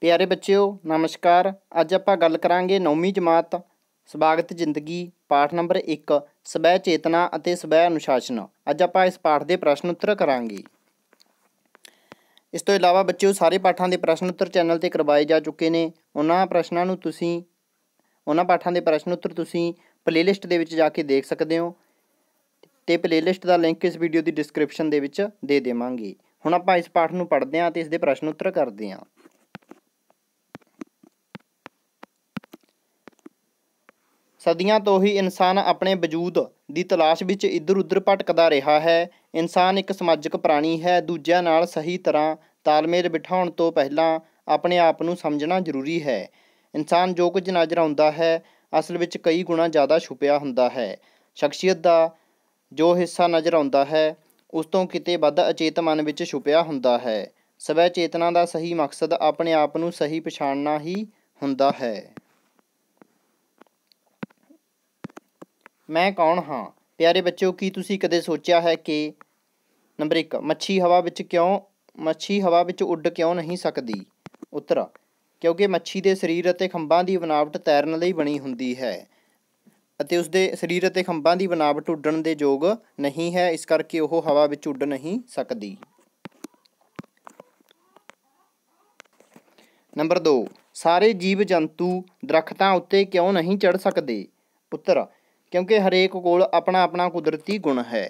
ਪਿਆਰੇ ਬੱਚਿਓ ਨਮਸਕਾਰ ਅੱਜ ਆਪਾਂ ਗੱਲ ਕਰਾਂਗੇ 9ਵੀਂ ਜਮਾਤ ਸਵਾਗਤ ਜ਼ਿੰਦਗੀ ਪਾਠ ਨੰਬਰ 1 ਸਵੈ ਚੇਤਨਾ ਅਤੇ ਸਵੈ ਅਨੁਸ਼ਾਸਨ ਅੱਜ ਆਪਾਂ ਇਸ ਪਾਠ ਦੇ ਪ੍ਰਸ਼ਨ ਉੱਤਰ ਕਰਾਂਗੇ ਇਸ ਤੋਂ ਇਲਾਵਾ ਬੱਚਿਓ ਸਾਰੇ ਪਾਠਾਂ ਦੇ ਪ੍ਰਸ਼ਨ ਉੱਤਰ ਚੈਨਲ ਤੇ ਕਰਵਾਏ ਜਾ ਚੁੱਕੇ ਨੇ ਉਹਨਾਂ ਪ੍ਰਸ਼ਨਾਂ ਨੂੰ ਤੁਸੀਂ ਉਹਨਾਂ ਪਾਠਾਂ ਦੇ ਪ੍ਰਸ਼ਨ ਉੱਤਰ ਤੁਸੀਂ ਪਲੇਲਿਸਟ ਦੇ ਵਿੱਚ ਜਾ ਕੇ ਦੇਖ ਸਕਦੇ ਹੋ ਤੇ ਪਲੇਲਿਸਟ ਦਾ ਲਿੰਕ ਇਸ ਵੀਡੀਓ ਦੀ ਡਿਸਕ੍ਰਿਪਸ਼ਨ ਦੇ ਵਿੱਚ ਦੇ ਦੇਵਾਂਗੇ ਹੁਣ ਆਪਾਂ ਇਸ ਪਾਠ ਨੂੰ ਪੜ੍ਹਦੇ ਹਾਂ ਤੇ ਇਸ ਦੇ ਪ੍ਰਸ਼ਨ ਉੱਤਰ ਕਰਦੇ ਹਾਂ ਸਦੀਆਂ ਤੋਂ ਹੀ ਇਨਸਾਨ ਆਪਣੇ ਵਜੂਦ ਦੀ ਤਲਾਸ਼ ਵਿੱਚ ਇੱਧਰ-ਉੱਧਰ ਭਟਕਦਾ ਰਿਹਾ ਹੈ ਇਨਸਾਨ ਇੱਕ ਸਮਾਜਿਕ ਪ੍ਰਾਣੀ ਹੈ ਦੂਜਿਆਂ ਨਾਲ ਸਹੀ ਤਰ੍ਹਾਂ ਤਾਲਮੇਲ ਬਿਠਾਉਣ ਤੋਂ ਪਹਿਲਾਂ ਆਪਣੇ ਆਪ ਨੂੰ ਸਮਝਣਾ ਜ਼ਰੂਰੀ ਹੈ ਇਨਸਾਨ ਜੋ ਕੁਝ ਨਜ਼ਰ ਆਉਂਦਾ ਹੈ ਅਸਲ ਵਿੱਚ ਕਈ ਗੁਣਾ ਜ਼ਿਆਦਾ ਛੁਪਿਆ ਹੁੰਦਾ ਹੈ ਸ਼ਖਸੀਅਤ ਦਾ ਜੋ ਹਿੱਸਾ ਨਜ਼ਰ ਆਉਂਦਾ ਹੈ ਉਸ ਤੋਂ ਕਿਤੇ ਵੱਧ ਅਚੇਤ ਮਨ ਵਿੱਚ ਛੁਪਿਆ ਹੁੰਦਾ ਹੈ ਸਵੈ ਚੇਤਨਾ ਦਾ ਸਹੀ ਮਕਸਦ ਆਪਣੇ ਆਪ ਨੂੰ ਸਹੀ ਪਛਾਣਨਾ ਹੀ ਹੁੰਦਾ ਹੈ ਮੈਂ ਕੌਣ ਹਾਂ ਪਿਆਰੇ ਬੱਚਿਓ ਕੀ ਤੁਸੀਂ ਕਦੇ ਸੋਚਿਆ ਹੈ ਕਿ ਨੰਬਰ 1 ਮੱਛੀ ਹਵਾ ਵਿੱਚ ਕਿਉਂ ਮੱਛੀ ਹਵਾ ਵਿੱਚ ਉੱਡ ਕਿਉਂ ਨਹੀਂ ਸਕਦੀ ਉੱਤਰ ਕਿਉਂਕਿ ਮੱਛੀ ਦੇ ਸਰੀਰ ਅਤੇ ਖੰਭਾਂ ਦੀ ਬਣਾਵਟ ਤੈਰਨ ਲਈ ਬਣੀ ਹੁੰਦੀ ਹੈ ਅਤੇ ਉਸ ਦੇ ਸਰੀਰ ਅਤੇ ਖੰਭਾਂ ਦੀ ਬਣਾਵਟ ਉੱਡਣ ਦੇ ਯੋਗ ਨਹੀਂ ਹੈ ਇਸ ਕਰਕੇ ਉਹ ਹਵਾ ਵਿੱਚ ਉੱਡ ਨਹੀਂ ਸਕਦੀ ਨੰਬਰ 2 ਸਾਰੇ ਜੀਵ ਜੰਤੂ ਦਰਖਤਾਂ ਉੱਤੇ ਕਿਉਂ ਨਹੀਂ ਚੜ ਸਕਦੇ ਪੁੱਤਰ ਕਿਉਂਕਿ ਹਰੇਕ ਕੋਲ ਆਪਣਾ ਆਪਣਾ ਕੁਦਰਤੀ ਗੁਣ ਹੈ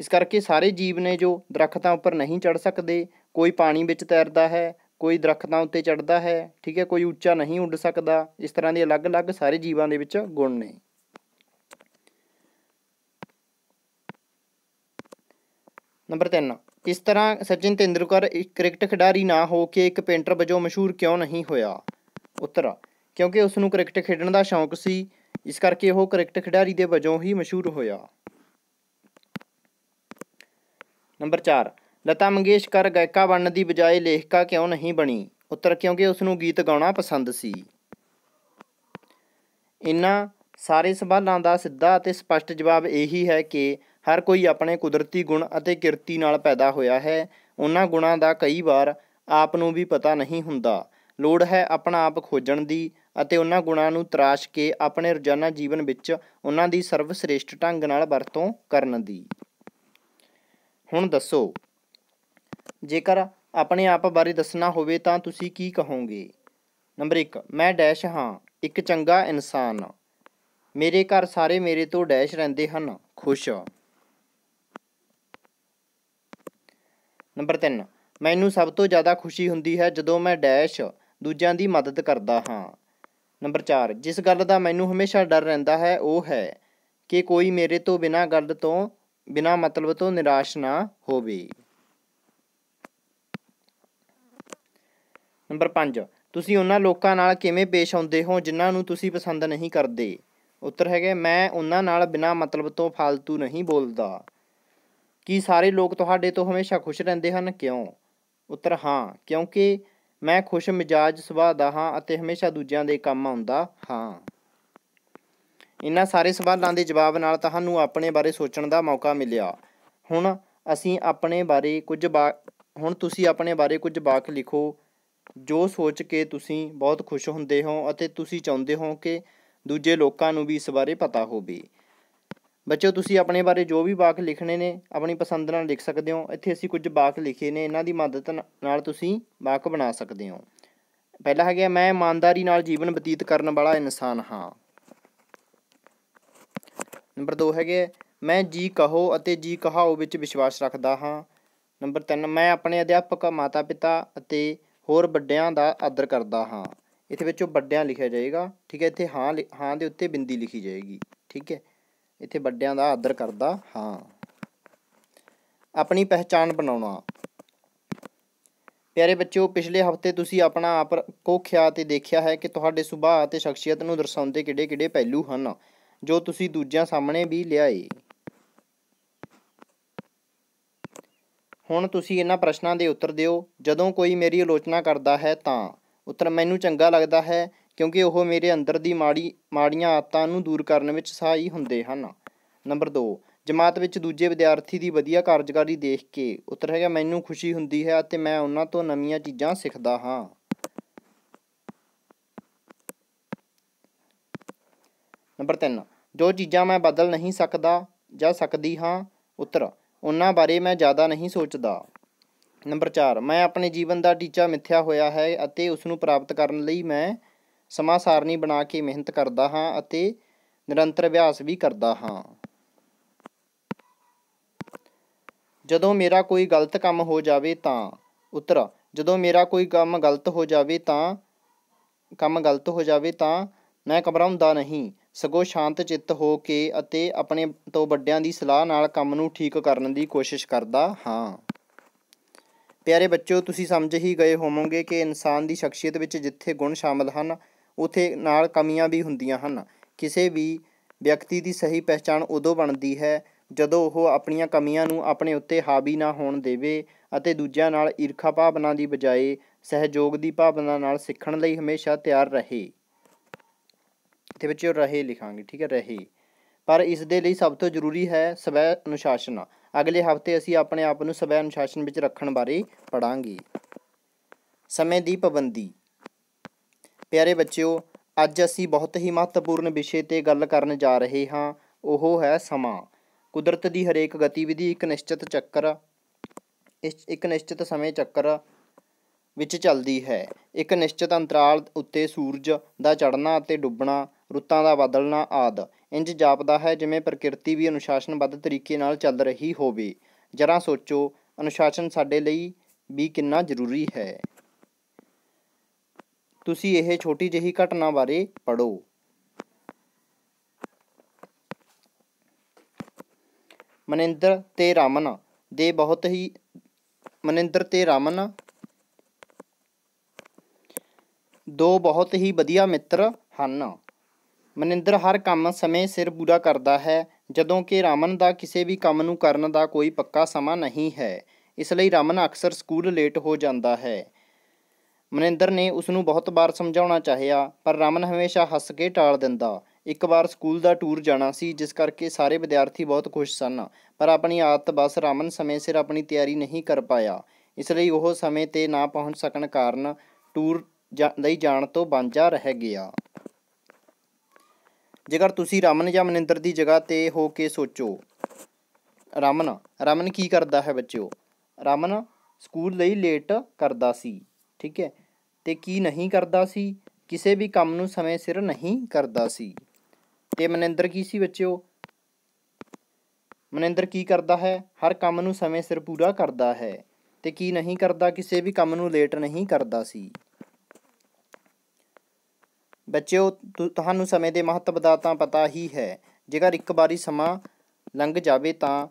ਇਸ ਕਰਕੇ ਸਾਰੇ ਜੀਵ ਨੇ ਜੋ ਦਰਖਤਾਂ ਉੱਪਰ ਨਹੀਂ ਚੜ ਸਕਦੇ ਕੋਈ ਪਾਣੀ ਵਿੱਚ ਤੈਰਦਾ ਹੈ ਕੋਈ ਦਰਖਤਾਂ ਉੱਤੇ ਚੜਦਾ ਹੈ ਠੀਕ ਹੈ ਕੋਈ ਉੱਚਾ ਨਹੀਂ ਉੱਡ ਸਕਦਾ ਇਸ ਤਰ੍ਹਾਂ ਦੇ ਅਲੱਗ-ਅਲੱਗ ਸਾਰੇ ਜੀਵਾਂ ਦੇ ਵਿੱਚ ਗੁਣ ਨੇ ਨੰਬਰ 3 ਇਸ ਤਰ੍ਹਾਂ ਸਚਿਨ ਤੇਂਦੁਲਕਰ ਇੱਕ ਕ੍ਰਿਕਟ ਖਿਡਾਰੀ ਨਾ ਹੋ ਕੇ ਇੱਕ ਪੇਂਟਰ ਵਜੋਂ ਮਸ਼ਹੂਰ ਕਿਉਂ ਨਹੀਂ ਹੋਇਆ ਉੱਤਰ ਕਿਉਂਕਿ ਉਸ ਨੂੰ ਕ੍ਰਿਕਟ ਖੇਡਣ ਦਾ ਸ਼ੌਂਕ ਸੀ ਇਸ ਕਰਕੇ ਉਹ ਕ੍ਰਿਕਟ ਖਿਡਾਰੀ ਦੇ ਵਜੋਂ ਹੀ ਮਸ਼ਹੂਰ ਹੋਇਆ ਨੰਬਰ 4 ਲਤਾ ਮੰਗੇਸ਼ਕਰ ਗਾਇਕਾ ਬਣਨ ਦੀ ਬਜਾਏ ਲੇਖਕਾ ਕਿਉਂ ਨਹੀਂ ਬਣੀ ਉੱਤਰ ਕਿਉਂਕਿ ਉਸ ਨੂੰ ਗੀਤ ਗਾਉਣਾ ਪਸੰਦ ਸੀ ਇਨ੍ਹਾਂ ਸਾਰੇ ਸਵਾਲਾਂ ਦਾ ਸਿੱਧਾ ਅਤੇ ਸਪਸ਼ਟ ਜਵਾਬ ਇਹੀ ਹੈ ਕਿ ਹਰ ਕੋਈ ਆਪਣੇ ਕੁਦਰਤੀ ਗੁਣ ਅਤੇ ਕਿਰਤੀ ਨਾਲ ਪੈਦਾ ਹੋਇਆ ਹੈ ਉਹਨਾਂ ਗੁਣਾਂ ਦਾ ਕਈ ਵਾਰ ਆਪ ਨੂੰ ਵੀ ਪਤਾ ਨਹੀਂ ਹੁੰਦਾ ਲੋੜ ਹੈ ਆਪਣਾ ਆਪ ਖੋਜਣ ਦੀ ਅਤੇ ਉਹਨਾਂ ਗੁਣਾਂ ਨੂੰ ਤਰਾਸ਼ ਕੇ ਆਪਣੇ ਰੋਜ਼ਾਨਾ ਜੀਵਨ ਵਿੱਚ ਉਹਨਾਂ ਦੀ ਸਰਵਸ਼੍ਰੇਸ਼ਟ ਢੰਗ ਨਾਲ ਵਰਤੋਂ ਕਰਨ ਦੀ ਹੁਣ ਦੱਸੋ ਜੇਕਰ ਆਪਣੇ ਆਪ ਬਾਰੇ ਦੱਸਣਾ ਹੋਵੇ ਤਾਂ ਤੁਸੀਂ ਕੀ ਕਹੋਗੇ ਨੰਬਰ 1 ਮੈਂ ਡੈਸ਼ ਹਾਂ ਇੱਕ ਚੰਗਾ ਇਨਸਾਨ ਮੇਰੇ ਘਰ ਸਾਰੇ ਮੇਰੇ ਤੋਂ ਡੈਸ਼ ਰਹਿੰਦੇ ਹਨ ਖੁਸ਼ ਨੰਬਰ 3 ਮੈਨੂੰ ਸਭ ਤੋਂ ਜ਼ਿਆਦਾ ਖੁਸ਼ੀ ਹੁੰਦੀ ਹੈ ਜਦੋਂ ਮੈਂ ਡੈਸ਼ ਦੂਜਿਆਂ ਦੀ ਮਦਦ ਕਰਦਾ ਹਾਂ ਨੰਬਰ 4 ਜਿਸ ਗੱਲ ਦਾ ਮੈਨੂੰ ਹਮੇਸ਼ਾ ਡਰ ਰਹਿੰਦਾ ਹੈ ਉਹ ਹੈ ਕਿ ਕੋਈ ਮੇਰੇ ਤੋਂ ਬਿਨਾਂ ਗੱਲ ਤੋਂ ਬਿਨਾਂ ਮਤਲਬ ਤੋਂ ਨਿਰਾਸ਼ ਨਾ ਹੋਵੇ ਨੰਬਰ 5 ਤੁਸੀਂ ਉਹਨਾਂ ਲੋਕਾਂ ਨਾਲ ਕਿਵੇਂ ਪੇਸ਼ ਆਉਂਦੇ ਹੋ ਜਿਨ੍ਹਾਂ ਨੂੰ ਤੁਸੀਂ ਪਸੰਦ ਨਹੀਂ ਕਰਦੇ ਉੱਤਰ ਹੈਗਾ ਮੈਂ ਉਹਨਾਂ ਨਾਲ ਬਿਨਾਂ ਮਤਲਬ ਤੋਂ ਫालतू ਨਹੀਂ ਬੋਲਦਾ ਕੀ ਸਾਰੇ ਲੋਕ ਤੁਹਾਡੇ ਤੋਂ ਹਮੇਸ਼ਾ ਖੁਸ਼ ਰਹਿੰਦੇ ਹਨ ਕਿਉਂ ਉੱਤਰ ਹਾਂ ਕਿਉਂਕਿ ਮੈਂ ਖੁਸ਼ ਮਿਜਾਜ ਸੁਭਾਅ ਦਾ ਹਾਂ ਅਤੇ ਹਮੇਸ਼ਾ ਦੂਜਿਆਂ ਦੇ ਕੰਮ ਆਉਂਦਾ ਹਾਂ ਇਹਨਾਂ ਸਾਰੇ ਸਵਾਲਾਂ ਦੇ ਜਵਾਬ ਨਾਲ ਤੁਹਾਨੂੰ ਆਪਣੇ ਬਾਰੇ ਸੋਚਣ ਦਾ ਮੌਕਾ ਮਿਲਿਆ ਹੁਣ ਅਸੀਂ ਆਪਣੇ ਬਾਰੇ ਕੁਝ ਹੁਣ ਤੁਸੀਂ ਆਪਣੇ ਬਾਰੇ ਕੁਝ ਵਾਕ ਲਿਖੋ ਜੋ ਸੋਚ ਕੇ ਤੁਸੀਂ ਬਹੁਤ ਖੁਸ਼ ਹੁੰਦੇ ਹੋ ਅਤੇ ਤੁਸੀਂ ਚਾਹੁੰਦੇ ਹੋ ਕਿ ਦੂਜੇ ਲੋਕਾਂ ਨੂੰ ਵੀ ਇਸ ਬਾਰੇ ਪਤਾ ਹੋਵੇ ਬੱਚਿਓ ਤੁਸੀਂ ਆਪਣੇ ਬਾਰੇ ਜੋ ਵੀ ਵਾਕ ਲਿਖਣੇ ਨੇ ਆਪਣੀ ਪਸੰਦ ਨਾਲ ਲਿਖ ਸਕਦੇ ਹੋ ਇੱਥੇ ਅਸੀਂ ਕੁਝ ਵਾਕ ਲਿਖੇ ਨੇ ਇਹਨਾਂ ਦੀ ਮਦਦ ਨਾਲ ਤੁਸੀਂ ਵਾਕ ਬਣਾ ਸਕਦੇ ਹੋ ਪਹਿਲਾ ਹੈਗਾ ਮੈਂ ਇਮਾਨਦਾਰੀ ਨਾਲ ਜੀਵਨ ਬਤੀਤ ਕਰਨ ਵਾਲਾ ਇਨਸਾਨ ਹਾਂ ਨੰਬਰ 2 ਹੈਗੇ ਮੈਂ ਜੀ ਕਹੋ ਅਤੇ ਜੀ ਕਹਾਓ ਵਿੱਚ ਵਿਸ਼ਵਾਸ ਰੱਖਦਾ ਹਾਂ ਨੰਬਰ 3 ਮੈਂ ਆਪਣੇ ਅਧਿਆਪਕ ਮਾਤਾ-ਪਿਤਾ ਅਤੇ ਹੋਰ ਵੱਡਿਆਂ ਦਾ ਆਦਰ ਕਰਦਾ ਹਾਂ ਇਥੇ ਵਿੱਚੋਂ ਵੱਡਿਆਂ ਲਿਖਿਆ ਜਾਏਗਾ ਠੀਕ ਹੈ ਇੱਥੇ ਹਾਂ ਹਾਂ ਦੇ ਉੱਤੇ ਬਿੰਦੀ ਲਿਖੀ ਜਾਏਗੀ ਠੀਕ ਹੈ ਇੱਥੇ ਵੱਡਿਆਂ ਦਾ ਆਦਰ ਕਰਦਾ ਹਾਂ ਆਪਣੀ ਪਹਿਚਾਨ ਬਣਾਉਣਾ ਪਿਆਰੇ ਬੱਚਿਓ ਪਿਛਲੇ ਹਫਤੇ ਤੁਸੀਂ ਆਪਣਾ ਆਪ ਕੋਖਿਆ ਤੇ ਦੇਖਿਆ ਹੈ ਕਿ ਤੁਹਾਡੇ ਸੁਭਾਅ ਅਤੇ ਸ਼ਖਸੀਅਤ ਨੂੰ ਦਰਸਾਉਂਦੇ ਕਿਹੜੇ-ਕਿਹੜੇ ਪਹਿਲੂ ਹਨ ਜੋ ਤੁਸੀਂ ਦੂਜਿਆਂ ਸਾਹਮਣੇ ਵੀ ਲਿਆਏ ਹੁਣ ਤੁਸੀਂ ਇਹਨਾਂ ਪ੍ਰਸ਼ਨਾਂ ਦੇ ਉੱਤਰ ਦਿਓ ਜਦੋਂ ਕੋਈ ਮੇਰੀ ਆਲੋਚਨਾ ਕਰਦਾ ਹੈ ਤਾਂ ਉੱਤਰ ਮੈਨੂੰ ਚੰਗਾ ਲੱਗਦਾ ਹੈ ਕਿਉਂਕਿ ਉਹ ਮੇਰੇ ਅੰਦਰ ਦੀ ਮਾੜੀ ਮਾੜੀਆਂ ਆਤਾਂ ਨੂੰ ਦੂਰ ਕਰਨ ਵਿੱਚ ਸਹਾਈ ਹੁੰਦੇ ਹਨ ਨੰਬਰ 2 ਜਮਾਤ ਵਿੱਚ ਦੂਜੇ ਵਿਦਿਆਰਥੀ ਦੀ ਵਧੀਆ ਕਾਰਜਕਾਰੀ ਦੇਖ ਕੇ ਉੱਤਰ ਹੈਗਾ ਮੈਨੂੰ ਖੁਸ਼ੀ ਹੁੰਦੀ ਹੈ ਅਤੇ ਮੈਂ ਉਹਨਾਂ ਤੋਂ ਨਵੀਆਂ ਚੀਜ਼ਾਂ ਸਿੱਖਦਾ ਹਾਂ ਨੰਬਰ 3 ਜੋ ਚੀਜ਼ਾਂ ਮੈਂ ਬਦਲ ਨਹੀਂ ਸਕਦਾ ਜਾਂ ਸਕਦੀ ਹਾਂ ਉੱਤਰ ਉਹਨਾਂ ਬਾਰੇ ਮੈਂ ਜ਼ਿਆਦਾ ਨਹੀਂ ਸੋਚਦਾ ਨੰਬਰ 4 ਮੈਂ ਆਪਣੇ ਜੀਵਨ ਦਾ ਟੀਚਾ ਮਿੱਥਿਆ ਹੋਇਆ ਹੈ ਅਤੇ ਉਸ ਨੂੰ ਪ੍ਰਾਪਤ ਕਰਨ ਲਈ ਮੈਂ ਸਮਾਂ ਸਾਰਣੀ ਬਣਾ ਕੇ ਮਿਹਨਤ ਕਰਦਾ ਹਾਂ ਅਤੇ ਨਿਰੰਤਰ ਅਭਿਆਸ ਵੀ ਕਰਦਾ ਹਾਂ ਜਦੋਂ ਮੇਰਾ ਕੋਈ ਗਲਤ ਕੰਮ ਹੋ ਜਾਵੇ ਤਾਂ ਉਤਰ ਜਦੋਂ ਮੇਰਾ ਕੋਈ ਕੰਮ ਗਲਤ ਹੋ ਜਾਵੇ ਤਾਂ ਕੰਮ ਗਲਤ ਹੋ ਜਾਵੇ ਤਾਂ ਮੈਂ ਘਬਰਾਉਂਦਾ ਨਹੀਂ ਸਗੋਂ ਸ਼ਾਂਤ ਚਿੱਤ ਹੋ ਕੇ ਅਤੇ ਆਪਣੇ ਤੋਂ ਵੱਡਿਆਂ ਦੀ ਸਲਾਹ ਨਾਲ ਕੰਮ ਨੂੰ ਠੀਕ ਕਰਨ ਦੀ ਕੋਸ਼ਿਸ਼ ਕਰਦਾ ਹਾਂ ਪਿਆਰੇ ਬੱਚਿਓ ਤੁਸੀਂ ਸਮਝ ਹੀ ਗਏ ਹੋਵੋਗੇ ਕਿ ਇਨਸਾਨ ਦੀ ਸ਼ਖਸੀਅਤ ਵਿੱਚ ਜਿੱਥੇ ਗੁਣ ਸ਼ਾਮਲ ਹਨ ਉਥੇ ਨਾਲ ਕਮੀਆਂ ਵੀ ਹੁੰਦੀਆਂ ਹਨ ਕਿਸੇ ਵੀ ਵਿਅਕਤੀ ਦੀ ਸਹੀ ਪਛਾਣ ਉਦੋਂ ਬਣਦੀ ਹੈ ਜਦੋਂ ਉਹ ਆਪਣੀਆਂ ਕਮੀਆਂ ਨੂੰ ਆਪਣੇ ਉੱਤੇ ਹਾਵੀ ਨਾ ਹੋਣ ਦੇਵੇ ਅਤੇ ਦੂਜਿਆਂ ਨਾਲ ਈਰਖਾ ਭਾਵਨਾ ਦੀ ਬਜਾਏ ਸਹਿਯੋਗ ਦੀ ਭਾਵਨਾ ਨਾਲ ਸਿੱਖਣ ਲਈ ਹਮੇਸ਼ਾ ਤਿਆਰ ਰਹੇ ਤੇ ਵਿੱਚ ਰਹੇ ਲਿਖਾਂਗੇ ਠੀਕ ਹੈ ਰਹੇ ਪਰ ਇਸ ਦੇ ਲਈ ਸਭ ਤੋਂ ਜ਼ਰੂਰੀ ਹੈ ਸਵੈ ਅਨੁਸ਼ਾਸਨ ਅਗਲੇ ਹਫਤੇ ਅਸੀਂ ਆਪਣੇ ਆਪ ਨੂੰ ਸਵੈ ਅਨੁਸ਼ਾਸਨ ਵਿੱਚ ਰੱਖਣ ਬਾਰੇ ਪੜਾਂਗੇ ਸਮੇਂ ਦੀ ਪਾਬੰਦੀ ਪਿਆਰੇ ਬੱਚਿਓ ਅੱਜ ਅਸੀਂ ਬਹੁਤ ਹੀ ਮਹੱਤਵਪੂਰਨ ਵਿਸ਼ੇ ਤੇ ਗੱਲ ਕਰਨ ਜਾ ਰਹੇ ਹਾਂ ਉਹ ਹੈ ਸਮਾਂ ਕੁਦਰਤ ਦੀ ਹਰੇਕ ਗਤੀਵਿਧੀ ਇੱਕ ਨਿਸ਼ਚਿਤ ਚੱਕਰ ਇੱਕ ਨਿਸ਼ਚਿਤ ਸਮੇਂ ਚੱਕਰ ਵਿੱਚ ਚੱਲਦੀ ਹੈ ਇੱਕ ਨਿਸ਼ਚਿਤ ਅੰਤਰਾਲ ਉੱਤੇ ਸੂਰਜ ਦਾ ਚੜ੍ਹਨਾ ਅਤੇ ਡੁੱਬਣਾ ਰੁੱਤਾਂ ਦਾ ਬਦਲਣਾ ਆਦ ਇੰਜ ਜਾਪਦਾ ਹੈ ਜਿਵੇਂ ਪ੍ਰਕਿਰਤੀ ਵੀ ਅਨੁਸ਼ਾਸਨਬੱਧ ਤਰੀਕੇ ਨਾਲ ਚੱਲ ਰਹੀ ਹੋਵੇ ਜਰਾ ਸੋਚੋ ਅਨੁਸ਼ਾਸਨ ਸਾਡੇ ਲਈ ਵੀ ਕਿੰਨਾ ਜ਼ਰੂਰੀ ਹੈ ਤੁਸੀਂ ਇਹ ਛੋਟੀ ਜਿਹੀ ਘਟਨਾ ਬਾਰੇ ਪੜੋ ਮਨਿੰਦਰ ਤੇ ਰਮਨ ਦੇ ਬਹੁਤ ਹੀ ਮਨਿੰਦਰ ਤੇ ਰਮਨ ਦੋ ਬਹੁਤ ਹੀ ਵਧੀਆ ਮਿੱਤਰ ਹਨ ਮਨਿੰਦਰ ਹਰ ਕੰਮ ਸਮੇਂ ਸਿਰ ਪੂਰਾ ਕਰਦਾ ਹੈ ਜਦੋਂ ਕਿ ਰਮਨ ਦਾ ਕਿਸੇ ਵੀ ਕੰਮ ਨੂੰ ਕਰਨ ਦਾ ਕੋਈ ਪੱਕਾ ਸਮਾਂ ਨਹੀਂ ਹੈ ਇਸ ਲਈ ਰਮਨ ਅਕਸਰ ਸਕੂਲ ਲੇਟ ਹੋ ਜਾਂਦਾ ਹੈ ਮਨਿੰਦਰ ਨੇ ਉਸ ਨੂੰ ਬਹੁਤ ਵਾਰ ਸਮਝਾਉਣਾ ਚਾਹਿਆ ਪਰ ਰਮਨ ਹਮੇਸ਼ਾ ਹੱਸ ਕੇ ਟਾਲ ਦਿੰਦਾ ਇੱਕ ਵਾਰ ਸਕੂਲ ਦਾ ਟੂਰ ਜਾਣਾ ਸੀ ਜਿਸ ਕਰਕੇ ਸਾਰੇ ਵਿਦਿਆਰਥੀ ਬਹੁਤ ਖੁਸ਼ ਸਨ ਪਰ ਆਪਣੀ ਆਦਤ ਬਸ ਰਮਨ ਸਮੇਂ ਸਿਰ ਆਪਣੀ ਤਿਆਰੀ ਨਹੀਂ ਕਰ ਪਾਇਆ ਇਸ ਲਈ ਉਹ ਸਮੇਂ ਤੇ ਨਾ ਪਹੁੰਚ ਸਕਣ ਕਾਰਨ ਟੂਰ ਲਈ ਜਾਣ ਤੋਂ ਵਾਂਝਾ ਰਹਿ ਗਿਆ ਜੇਕਰ ਤੁਸੀਂ ਰਮਨ ਜਾਂ ਮਨਿੰਦਰ ਦੀ ਜਗ੍ਹਾ ਤੇ ਹੋ ਕੇ ਸੋਚੋ ਰਮਨ ਰਮਨ ਕੀ ਕਰਦਾ ਹੈ ਬੱਚਿਓ ਰਮਨ ਸਕੂਲ ਲਈ ਲੇਟ ਕਰਦਾ ਸੀ ਠੀਕ ਹੈ ਤੇ ਕੀ ਨਹੀਂ ਕਰਦਾ ਸੀ ਕਿਸੇ ਵੀ ਕੰਮ ਨੂੰ ਸਮੇਂ ਸਿਰ ਨਹੀਂ ਕਰਦਾ ਸੀ ਤੇ ਮਨਿੰਦਰ ਕੀ ਸੀ ਬੱਚਿਓ ਮਨਿੰਦਰ ਕੀ ਕਰਦਾ ਹੈ ਹਰ ਕੰਮ ਨੂੰ ਸਮੇਂ ਸਿਰ ਪੂਰਾ ਕਰਦਾ ਹੈ ਤੇ ਕੀ ਨਹੀਂ ਕਰਦਾ ਕਿਸੇ ਵੀ ਕੰਮ ਨੂੰ ਲੇਟ ਨਹੀਂ ਕਰਦਾ ਸੀ ਬੱਚਿਓ ਤੁਹਾਨੂੰ ਸਮੇਂ ਦੇ ਮਹੱਤਵ ਦਾ ਤਾਂ ਪਤਾ ਹੀ ਹੈ ਜੇਕਰ ਇੱਕ ਵਾਰੀ ਸਮਾਂ ਲੰਘ ਜਾਵੇ ਤਾਂ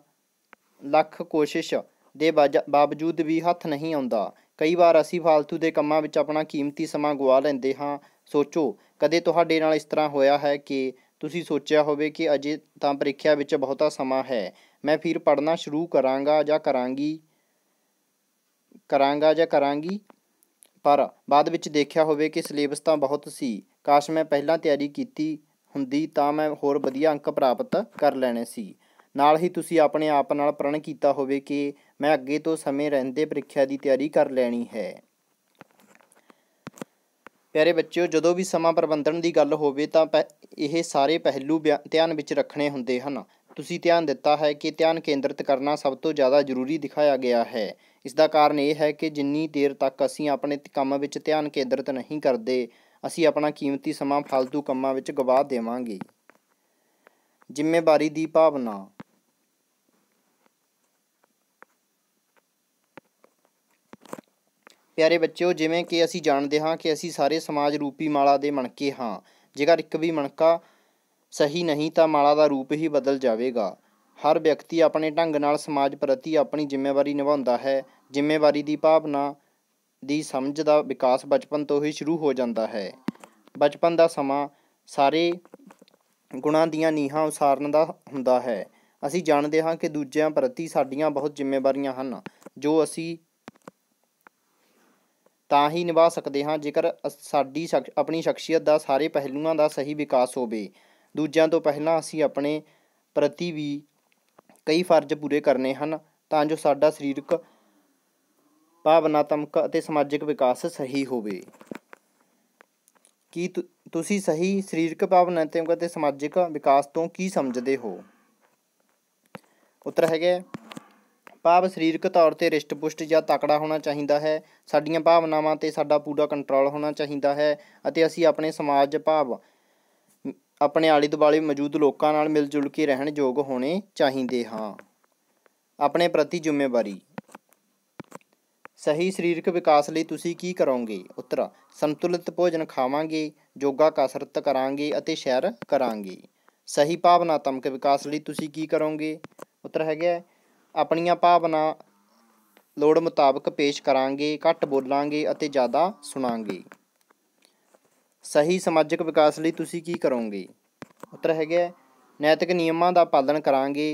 ਲੱਖ ਕੋਸ਼ਿਸ਼ ਦੇ ਬਾਵਜੂਦ ਵੀ ਹੱਥ ਨਹੀਂ ਆਉਂਦਾ ਕਈ ਵਾਰ ਅਸੀਂ ਫालतू ਦੇ ਕੰਮਾਂ ਵਿੱਚ ਆਪਣਾ ਕੀਮਤੀ ਸਮਾਂ ਗਵਾ ਲੈਂਦੇ ਹਾਂ ਸੋਚੋ ਕਦੇ ਤੁਹਾਡੇ ਨਾਲ ਇਸ ਤਰ੍ਹਾਂ ਹੋਇਆ ਹੈ ਕਿ ਤੁਸੀਂ ਸੋਚਿਆ ਹੋਵੇ ਕਿ ਅਜੇ ਤਾਂ ਪ੍ਰੀਖਿਆ ਵਿੱਚ ਬਹੁਤਾ ਸਮਾਂ ਹੈ ਮੈਂ ਫਿਰ ਪੜ੍ਹਨਾ ਸ਼ੁਰੂ ਕਰਾਂਗਾ ਜਾਂ ਕਰਾਂਗੀ ਕਰਾਂਗਾ ਜਾਂ ਕਰਾਂਗੀ ਪਰ ਬਾਅਦ ਵਿੱਚ ਦੇਖਿਆ ਹੋਵੇ ਕਿ ਸਿਲੇਬਸ ਤਾਂ ਬਹੁਤ ਸੀ ਕਾਸ਼ ਮੈਂ ਪਹਿਲਾਂ ਤਿਆਰੀ ਕੀਤੀ ਹੁੰਦੀ ਤਾਂ ਮੈਂ ਹੋਰ ਵਧੀਆ ਅੰਕ ਪ੍ਰਾਪਤ ਕਰ ਲੈਣੇ ਸੀ ਨਾਲ ਹੀ ਤੁਸੀਂ ਆਪਣੇ ਆਪ ਨਾਲ ਪ੍ਰਣ ਕੀਤਾ ਹੋਵੇ ਕਿ ਮੈਂ ਅੱਗੇ ਤੋਂ ਸਮੇਂ ਰਹਿੰਦੇ ਪ੍ਰੀਖਿਆ ਦੀ ਤਿਆਰੀ ਕਰ ਲੈਣੀ ਹੈ ਪਿਆਰੇ ਬੱਚਿਓ ਜਦੋਂ ਵੀ ਸਮਾਂ ਪ੍ਰਬੰਧਨ ਦੀ ਗੱਲ ਹੋਵੇ ਤਾਂ ਇਹ ਸਾਰੇ ਪਹਿਲੂ ਧਿਆਨ ਵਿੱਚ ਰੱਖਣੇ ਹੁੰਦੇ ਹਨ ਤੁਸੀਂ ਧਿਆਨ ਦਿੱਤਾ ਹੈ ਕਿ ਧਿਆਨ ਕੇਂਦਰਿਤ ਕਰਨਾ ਸਭ ਤੋਂ ਜ਼ਿਆਦਾ ਜ਼ਰੂਰੀ ਦਿਖਾਇਆ ਗਿਆ ਹੈ ਇਸ ਦਾ ਕਾਰਨ ਇਹ ਹੈ ਕਿ ਜਿੰਨੀ ਦੇਰ ਤੱਕ ਅਸੀਂ ਆਪਣੇ ਕੰਮ ਵਿੱਚ ਧਿਆਨ ਕੇਂਦਰਿਤ ਨਹੀਂ ਕਰਦੇ ਅਸੀਂ ਆਪਣਾ ਕੀਮਤੀ ਸਮਾਂ ਫालतू ਕੰਮਾਂ ਵਿੱਚ ਗਵਾ ਦੇਵਾਂਗੇ ਜ਼ਿੰਮੇਵਾਰੀ ਦੀ ਭਾਵਨਾ ਪਿਆਰੇ ਬੱਚਿਓ ਜਿਵੇਂ ਕਿ ਅਸੀਂ ਜਾਣਦੇ ਹਾਂ ਕਿ ਅਸੀਂ ਸਾਰੇ ਸਮਾਜ ਰੂਪੀ ਮਾਲਾ ਦੇ ਮਣਕੇ ਹਾਂ ਜੇਕਰ ਇੱਕ ਵੀ ਮਣਕਾ ਸਹੀ ਨਹੀਂ ਤਾਂ ਮਾਲਾ ਦਾ ਰੂਪ ਹੀ ਬਦਲ ਜਾਵੇਗਾ ਹਰ ਵਿਅਕਤੀ ਆਪਣੇ ਢੰਗ ਨਾਲ ਸਮਾਜ ਪ੍ਰਤੀ ਆਪਣੀ ਜ਼ਿੰਮੇਵਾਰੀ ਨਿਭਾਉਂਦਾ ਹੈ ਜ਼ਿੰਮੇਵਾਰੀ ਦੀ ਭਾਵਨਾ ਦੀ ਸਮਝ ਦਾ ਵਿਕਾਸ ਬਚਪਨ ਤੋਂ ਹੀ ਸ਼ੁਰੂ ਹੋ ਜਾਂਦਾ ਹੈ ਬਚਪਨ ਦਾ ਸਮਾਂ ਸਾਰੇ ਗੁਣਾਂ ਦੀਆਂ ਨੀਹਾਂ ਉਸਾਰਨ ਦਾ ਹੁੰਦਾ ਹੈ ਅਸੀਂ ਜਾਣਦੇ ਹਾਂ ਕਿ ਦੂਜਿਆਂ ਪ੍ਰਤੀ ਸਾਡੀਆਂ ਬਹੁਤ ਜ਼ਿੰਮੇਵਾਰੀਆਂ ਹਨ ਜੋ ਅਸੀਂ ਤਾਂ ਹੀ ਨਿਭਾ ਸਕਦੇ ਹਾਂ ਜੇਕਰ ਸਾਡੀ ਆਪਣੀ ਸ਼ਖਸੀਅਤ ਦਾ ਸਾਰੇ ਪਹਿਲੂਆਂ ਦਾ ਸਹੀ ਵਿਕਾਸ ਹੋਵੇ ਦੂਜਿਆਂ ਤੋਂ ਪਹਿਲਾਂ ਅਸੀਂ ਆਪਣੇ ਪ੍ਰਤੀ ਵੀ ਕਈ ਫਰਜ਼ ਪੂਰੇ ਕਰਨੇ ਹਨ ਤਾਂ ਜੋ ਸਾਡਾ ਸਰੀਰਕ ਭਾਵਨਾਤਮਕ ਅਤੇ ਸਮਾਜਿਕ ਵਿਕਾਸ ਸਹੀ ਹੋਵੇ ਕੀ ਤੁਸੀਂ ਸਹੀ ਸਰੀਰਕ ਭਾਵਨਾਤਮਕ ਅਤੇ ਸਮਾਜਿਕ ਵਿਕਾਸ ਤੋਂ ਕੀ ਸਮਝਦੇ ਹੋ ਉੱਤਰ ਹੈਗਾ ਭਾਵ ਸਰੀਰਕ ਤੌਰ ਤੇ ਰਿਸ਼ਟ-ਪੁਸ਼ਟ ਜਾਂ ਤਕੜਾ ਹੋਣਾ ਚਾਹੀਦਾ ਹੈ ਸਾਡੀਆਂ ਭਾਵਨਾਵਾਂ ਤੇ ਸਾਡਾ ਪੂਰਾ ਕੰਟਰੋਲ ਹੋਣਾ ਚਾਹੀਦਾ ਹੈ ਅਤੇ ਅਸੀਂ ਆਪਣੇ ਸਮਾਜ ਭਾਵ ਆਪਣੇ ਆਲੇ ਦੁਆਲੇ ਮੌਜੂਦ ਲੋਕਾਂ ਨਾਲ ਮਿਲ ਜੁਲ ਕੇ ਰਹਿਣ ਯੋਗ ਹੋਣੇ ਚਾਹੀਦੇ ਹਾਂ ਆਪਣੇ ਪ੍ਰਤੀ ਜ਼ਿੰਮੇਵਾਰੀ ਸਹੀ ਸਰੀਰਕ ਵਿਕਾਸ ਲਈ ਤੁਸੀਂ ਕੀ ਕਰੋਗੇ ਉੱਤਰ ਸੰਤੁਲਿਤ ਭੋਜਨ ਖਾਵਾਂਗੇ ਯੋਗਾ ਕਸਰਤ ਕਰਾਂਗੇ ਅਤੇ ਸੈਰ ਕਰਾਂਗੇ ਸਹੀ ਭਾਵਨਾਤਮਕ ਵਿਕਾਸ ਲਈ ਤੁਸੀਂ ਕੀ ਕਰੋਗੇ ਉੱਤਰ ਹੈਗਾ ਆਪਣੀਆਂ ਭਾਵਨਾ ਲੋੜ ਮੁਤਾਬਕ ਪੇਸ਼ ਕਰਾਂਗੇ ਘੱਟ ਬੋਲਾਂਗੇ ਅਤੇ ਜ਼ਿਆਦਾ ਸੁਣਾਂਗੇ ਸਹੀ ਸਮਾਜਿਕ ਵਿਕਾਸ ਲਈ ਤੁਸੀਂ ਕੀ ਕਰੋਗੇ ਉੱਤਰ ਹੈਗਾ ਨੈਤਿਕ ਨਿਯਮਾਂ ਦਾ ਪਾਲਣ ਕਰਾਂਗੇ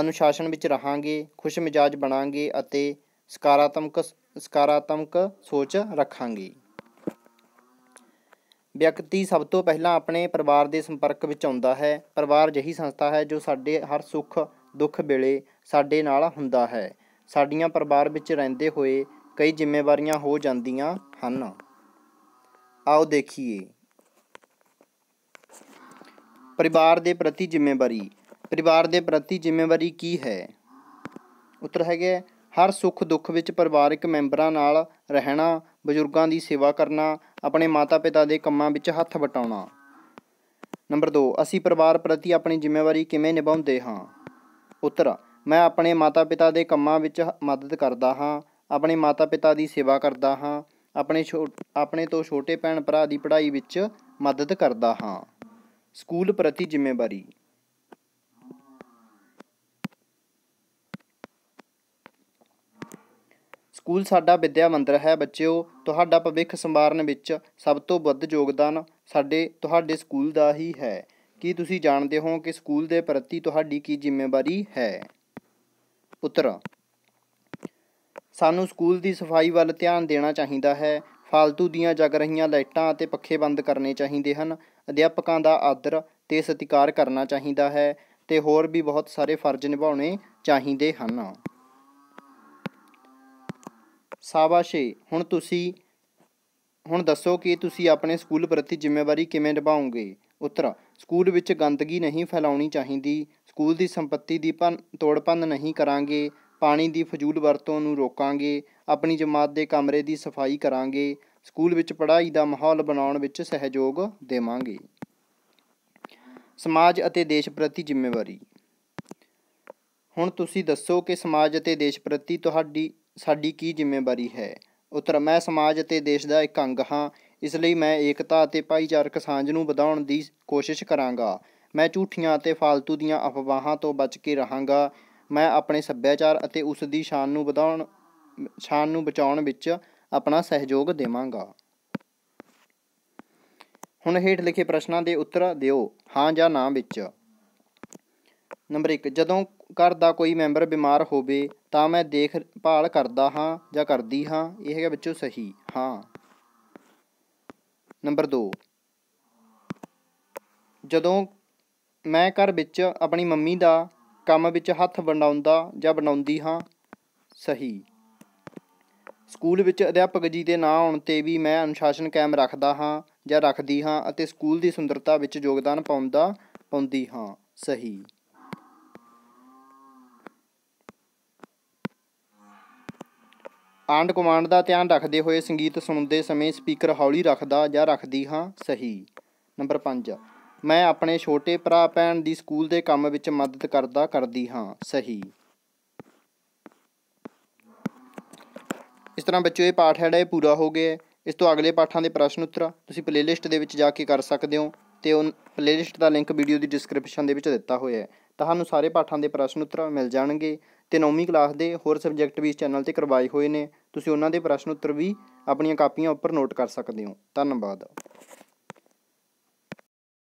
ਅਨੁਸ਼ਾਸਨ ਵਿੱਚ ਰਹਾਂਗੇ ਖੁਸ਼ ਮਿਜਾਜ ਬਣਾਂਗੇ ਅਤੇ ਸਕਾਰਾਤਮਕ ਸਕਾਰਾਤਮਕ ਸੋਚ ਰੱਖਾਂਗੇ ਵਿਅਕਤੀ ਸਭ ਤੋਂ ਪਹਿਲਾਂ ਆਪਣੇ ਪਰਿਵਾਰ ਦੇ ਸੰਪਰਕ ਵਿੱਚ ਆਉਂਦਾ ਹੈ ਪਰਿਵਾਰ ਜਹੀ ਸੰਸਥਾ ਹੈ ਜੋ ਸਾਡੇ ਹਰ ਸੁੱਖ ਦੁੱਖ ਵੇਲੇ ਸਾਡੇ ਨਾਲ ਹੁੰਦਾ ਹੈ ਸਾਡੀਆਂ ਪਰਿਵਾਰ ਵਿੱਚ ਰਹਿੰਦੇ ਹੋਏ ਕਈ ਜ਼ਿੰਮੇਵਾਰੀਆਂ ਹੋ ਜਾਂਦੀਆਂ ਹਨ ਆਓ ਦੇਖੀਏ ਪਰਿਵਾਰ ਦੇ ਪ੍ਰਤੀ ਜ਼ਿੰਮੇਵਾਰੀ ਪਰਿਵਾਰ ਦੇ ਪ੍ਰਤੀ ਜ਼ਿੰਮੇਵਾਰੀ ਕੀ ਹੈ ਉੱਤਰ ਹੈਗਾ ਹਰ ਸੁੱਖ ਦੁੱਖ ਵਿੱਚ ਪਰਿਵਾਰਕ ਮੈਂਬਰਾਂ ਨਾਲ ਰਹਿਣਾ ਬਜ਼ੁਰਗਾਂ ਦੀ ਸੇਵਾ ਕਰਨਾ ਆਪਣੇ ਮਾਤਾ-ਪਿਤਾ ਦੇ ਕੰਮਾਂ ਵਿੱਚ ਹੱਥ ਵਟਾਉਣਾ ਨੰਬਰ 2 ਅਸੀਂ ਪਰਿਵਾਰ ਪ੍ਰਤੀ ਆਪਣੀ ਜ਼ਿੰਮੇਵਾਰੀ ਕਿਵੇਂ ਨਿਭਾਉਂਦੇ ਹਾਂ ਉੱਤਰ ਮੈਂ ਆਪਣੇ ਮਾਤਾ-ਪਿਤਾ ਦੇ ਕੰਮਾਂ ਵਿੱਚ ਮਦਦ ਕਰਦਾ ਹਾਂ ਆਪਣੇ ਮਾਤਾ-ਪਿਤਾ ਦੀ ਸੇਵਾ ਕਰਦਾ ਹਾਂ ਆਪਣੇ ਆਪਣੇ ਤੋਂ ਛੋਟੇ ਭੈਣ ਭਰਾ ਦੀ ਪੜ੍ਹਾਈ ਵਿੱਚ ਮਦਦ ਕਰਦਾ ਹਾਂ ਸਕੂਲ ਪ੍ਰਤੀ ਜ਼ਿੰਮੇਵਾਰੀ ਸਕੂਲ ਸਾਡਾ ਵਿਦਿਆ ਮੰਦਰ ਹੈ ਬੱਚਿਓ ਤੁਹਾਡਾ ਭਵਿੱਖ ਸੰਭਾਰਨ ਵਿੱਚ ਸਭ ਤੋਂ ਵੱਧ ਯੋਗਦਾਨ ਸਾਡੇ ਤੁਹਾਡੇ ਸਕੂਲ ਦਾ ਹੀ ਹੈ ਕੀ ਤੁਸੀਂ ਜਾਣਦੇ ਹੋ ਕਿ ਸਕੂਲ ਦੇ ਪ੍ਰਤੀ ਤੁਹਾਡੀ ਕੀ ਜ਼ਿੰਮੇਵਾਰੀ ਹੈ ਪੁੱਤਰਾ ਸਾਨੂੰ ਸਕੂਲ ਦੀ ਸਫਾਈ ਵੱਲ ਧਿਆਨ ਦੇਣਾ ਚਾਹੀਦਾ ਹੈ ਫਾਲਤੂ ਦੀਆਂ ਜਗ ਰਹੀਆਂ ਲਾਈਟਾਂ ਅਤੇ ਪੱਖੇ ਬੰਦ ਕਰਨੇ ਚਾਹੀਦੇ ਹਨ ਅਧਿਆਪਕਾਂ ਦਾ ਆਦਰ ਤੇ ਸਤਿਕਾਰ ਕਰਨਾ ਚਾਹੀਦਾ ਹੈ ਤੇ ਹੋਰ ਵੀ ਬਹੁਤ ਸਾਰੇ ਫਰਜ਼ ਨਿਭਾਉਣੇ ਚਾਹੀਦੇ ਹਨ ਸਾਬਾਸ਼ੇ ਹੁਣ ਤੁਸੀਂ ਹੁਣ ਦੱਸੋ ਕਿ ਤੁਸੀਂ ਆਪਣੇ ਸਕੂਲ ਪ੍ਰਤੀ ਜ਼ਿੰਮੇਵਾਰੀ ਕਿਵੇਂ ਨਿਭਾਉਂਗੇ ਉੱਤਰ ਸਕੂਲ ਵਿੱਚ ਗੰਦਗੀ ਨਹੀਂ ਫੈਲਾਉਣੀ ਚਾਹੀਦੀ ਸਕੂਲ ਦੀ ਸੰਪਤੀ ਦੀ ਪਨ ਤੋੜਪੰਦ ਨਹੀਂ ਕਰਾਂਗੇ ਪਾਣੀ ਦੀ ਫਜ਼ੂਲ ਵਰਤੋਂ ਨੂੰ ਰੋਕਾਂਗੇ ਆਪਣੀ ਜਮਾਤ ਦੇ ਕਮਰੇ ਦੀ ਸਫਾਈ ਕਰਾਂਗੇ ਸਕੂਲ ਵਿੱਚ ਪੜ੍ਹਾਈ ਦਾ ਮਾਹੌਲ ਬਣਾਉਣ ਵਿੱਚ ਸਹਿਯੋਗ ਦੇਵਾਂਗੇ ਸਮਾਜ ਅਤੇ ਦੇਸ਼ ਪ੍ਰਤੀ ਜ਼ਿੰਮੇਵਾਰੀ ਹੁਣ ਤੁਸੀਂ ਦੱਸੋ ਕਿ ਸਮਾਜ ਅਤੇ ਦੇਸ਼ ਪ੍ਰਤੀ ਤੁਹਾਡੀ ਸਾਡੀ ਕੀ ਜ਼ਿੰਮੇਵਾਰੀ ਹੈ ਉਤਰ ਮੈਂ ਸਮਾਜ ਅਤੇ ਦੇਸ਼ ਦਾ ਇੱਕ ਅੰਗ ਹਾਂ ਇਸ ਲਈ ਮੈਂ ਏਕਤਾ ਅਤੇ ਭਾਈਚਾਰਕ ਸਾਂਝ ਨੂੰ ਵਧਾਉਣ ਦੀ ਕੋਸ਼ਿਸ਼ ਕਰਾਂਗਾ ਮੈਂ ਝੂਠੀਆਂ ਅਤੇ ਫਾਲਤੂ ਦੀਆਂ ਅਫਵਾਹਾਂ ਤੋਂ ਬਚ ਕੇ ਰਹਾਂਗਾ ਮੈਂ ਆਪਣੇ ਸੱਭਿਆਚਾਰ ਅਤੇ ਉਸ ਦੀ ਸ਼ਾਨ ਨੂੰ ਵਧਾਉਣ ਸ਼ਾਨ ਨੂੰ ਬਚਾਉਣ ਵਿੱਚ ਆਪਣਾ ਸਹਿਯੋਗ ਦੇਵਾਂਗਾ ਹੁਣ ਹੇਠ ਲਿਖੇ ਪ੍ਰਸ਼ਨਾਂ ਦੇ ਉੱਤਰ ਦਿਓ ਹਾਂ ਜਾਂ ਨਾ ਵਿੱਚ ਨੰਬਰ 1 ਜਦੋਂ ਘਰ ਦਾ ਕੋਈ ਮੈਂਬਰ ਬਿਮਾਰ ਹੋਵੇ ਤਾਂ ਮੈਂ ਦੇਖਭਾਲ ਕਰਦਾ ਹਾਂ ਜਾਂ ਕਰਦੀ ਹਾਂ ਇਹ ਹੈਗਾ ਵਿੱਚੋਂ ਸਹੀ ਹਾਂ ਨੰਬਰ 2 ਜਦੋਂ ਮੈਂ ਘਰ ਵਿੱਚ ਆਪਣੀ ਮੰਮੀ ਦਾ ਕੰਮ ਵਿੱਚ ਹੱਥ ਵੰਡਾਉਂਦਾ ਜਾਂ ਬਣਾਉਂਦੀ ਹਾਂ ਸਹੀ ਸਕੂਲ ਵਿੱਚ ਅਧਿਆਪਕ ਜੀ ਦੇ ਨਾ ਆਉਣ 'ਤੇ ਵੀ ਮੈਂ ਅਨੁਸ਼ਾਸਨ ਕਾਇਮ ਰੱਖਦਾ ਹਾਂ ਜਾਂ ਰੱਖਦੀ ਹਾਂ ਅਤੇ ਸਕੂਲ ਦੀ ਸੁੰਦਰਤਾ ਵਿੱਚ ਯੋਗਦਾਨ ਪਾਉਂਦਾ ਪਾਉਂਦੀ ਹਾਂ ਸਹੀ ਆਂਡ ਕਮਾਂਡ ਦਾ ਧਿਆਨ ਰੱਖਦੇ ਹੋਏ ਸੰਗੀਤ ਸੁਣਦੇ ਸਮੇਂ ਸਪੀਕਰ ਹੌਲੀ ਰੱਖਦਾ ਜਾਂ ਰੱਖਦੀ ਹਾਂ ਸਹੀ ਨੰਬਰ 5 ਮੈਂ ਆਪਣੇ ਛੋਟੇ ਭਰਾ ਭੈਣ ਦੀ ਸਕੂਲ ਦੇ ਕੰਮ ਵਿੱਚ ਮਦਦ ਕਰਦਾ ਕਰਦੀ ਹਾਂ ਸਹੀ ਇਸ ਤਰ੍ਹਾਂ ਬੱਚਿਓ ਇਹ ਪਾਠ ਹੈ ਜਿਹੜਾ ਇਹ ਪੂਰਾ ਹੋ ਗਿਆ ਇਸ ਤੋਂ ਅਗਲੇ ਪਾਠਾਂ ਦੇ ਪ੍ਰਸ਼ਨ ਉੱਤਰ ਤੁਸੀਂ ਪਲੇਲਿਸਟ ਦੇ ਵਿੱਚ ਜਾ ਕੇ ਕਰ ਸਕਦੇ ਹੋ ਤੇ ਉਹ ਪਲੇਲਿਸਟ ਦਾ ਲਿੰਕ ਵੀਡੀਓ ਦੀ ਡਿਸਕ੍ਰਿਪਸ਼ਨ ਦੇ ਵਿੱਚ ਦਿੱਤਾ ਹੋਇਆ ਹੈ ਤੁਹਾਨੂੰ ਸਾਰੇ ਪਾਠਾਂ ਦੇ ਪ੍ਰਸ਼ਨ ਉੱਤਰ ਮਿਲ ਜਾਣਗੇ ਤੇ 9ਵੀਂ ਕਲਾਸ ਦੇ ਹੋਰ ਸਬਜੈਕਟ ਵੀ ਇਸ ਚੈਨਲ ਤੇ ਕਰਵਾਏ ਹੋਏ ਨੇ ਤੁਸੀਂ ਉਹਨਾਂ ਦੇ ਪ੍ਰਸ਼ਨ ਉੱਤਰ ਵੀ ਆਪਣੀਆਂ ਕਾਪੀਆਂ ਉੱਪਰ ਨੋਟ ਕਰ ਸਕਦੇ ਹੋ ਧੰਨਵਾਦ